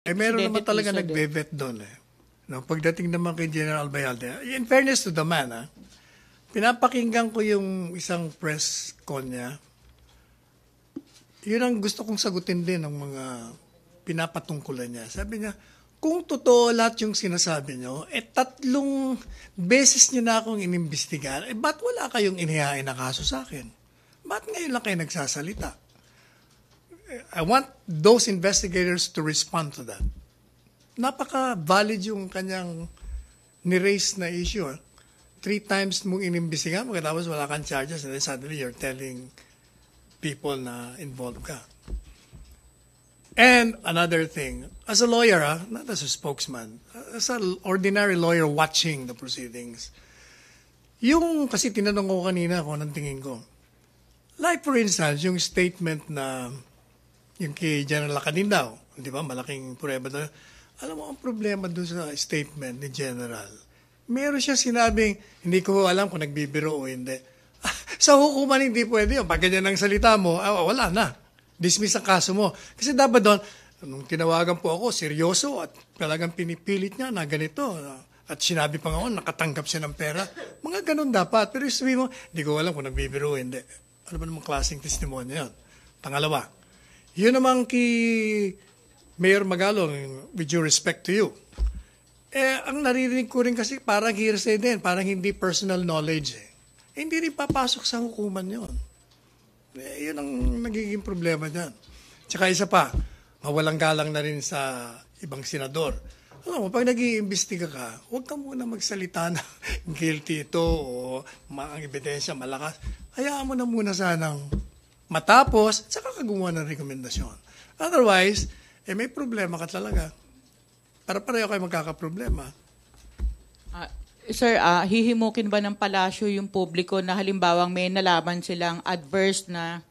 Eh, meron naman talaga eh. nagbe-vet doon eh. No, pagdating naman kay General Bayalde, in fairness to the man, ah, pinapakinggan ko yung isang press con niya. Yun ang gusto kong sagutin din ng mga pinapatungkulan niya. Sabi niya, kung totoo lahat yung sinasabi nyo, eh tatlong beses niyo na akong inimbestigahan, eh ba't wala kayong inihain na kaso sa akin? Ba't ngayon lang kayo nagsasalita? I want those investigators to respond to that. Napaka-valid yung kanyang ni-raise na issue. Eh. Three times mong inimbisigan, pagkatapos wala kang charges, and then suddenly you're telling people na involved ka. And another thing, as a lawyer, ah, not as a spokesman, as an ordinary lawyer watching the proceedings, yung kasi tinanong ko kanina kung anong tingin ko, like for instance, yung statement na yung kay General Lacanindao, di ba, malaking prueba doon. Alam mo, ang problema doon sa statement ni General, meron siya sinabing, hindi ko alam kung nagbibiro o hindi. sa hukuman, hindi pwede yun. Pag ganyan ang salita mo, ah, wala na. Dismiss ang kaso mo. Kasi dapat doon, nung tinawagan po ako, seryoso at talagang pinipilit niya na ganito. At sinabi pa nga, oh, nakatanggap siya ng pera. Mga ganun dapat. Pero sabi mo, hindi ko alam kung nagbibiro, hindi. Ano ba namang klaseng testimonya yun? Pangalawa, yun namang kay Mayor Magalong, with due respect to you. Eh, ang naririnig ko rin kasi parang hearsay din, parang hindi personal knowledge. Eh. hindi rin papasok sa hukuman yon. Eh, yun ang nagiging problema dyan. Tsaka isa pa, mawalang galang na rin sa ibang senador. Alam mo, pag nag iimbestiga ka, huwag ka muna magsalita na guilty ito o ang ebidensya malakas. Hayaan mo na muna sanang matapos, saka ka ng rekomendasyon. Otherwise, eh may problema ka talaga. Para pareho kayo magkakaproblema. Uh, sir, uh, hihimukin ba ng palasyo yung publiko na halimbawang may nalaban silang adverse na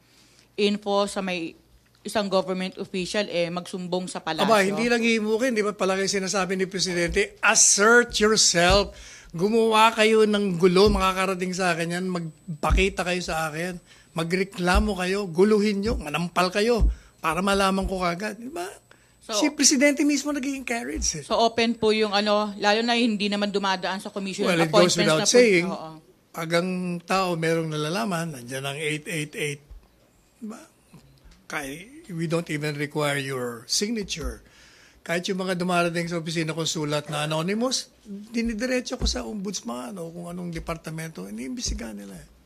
info sa may isang government official eh magsumbong sa palasyo? Aba, hindi lang hihimukin. Di ba palagi sinasabi ni Presidente, assert yourself. Gumawa kayo ng gulo, makakarating sa akin yan. Magpakita kayo sa akin magreklamo kayo, guluhin nyo, manampal kayo para malaman ko kagad. Di ba? So, si Presidente mismo naging encouraged. Eh. So open po yung ano, lalo na hindi naman dumadaan sa commission well, appointments. Well, it goes without na saying, oo. Oh, oh. agang tao merong nalalaman, nandiyan ang 888. Diba? Kahit, we don't even require your signature. Kahit yung mga dumarating sa opisina kong sulat na anonymous, dinidiretso ko sa ombudsman o ano, kung anong departamento, iniimbisigan nila eh.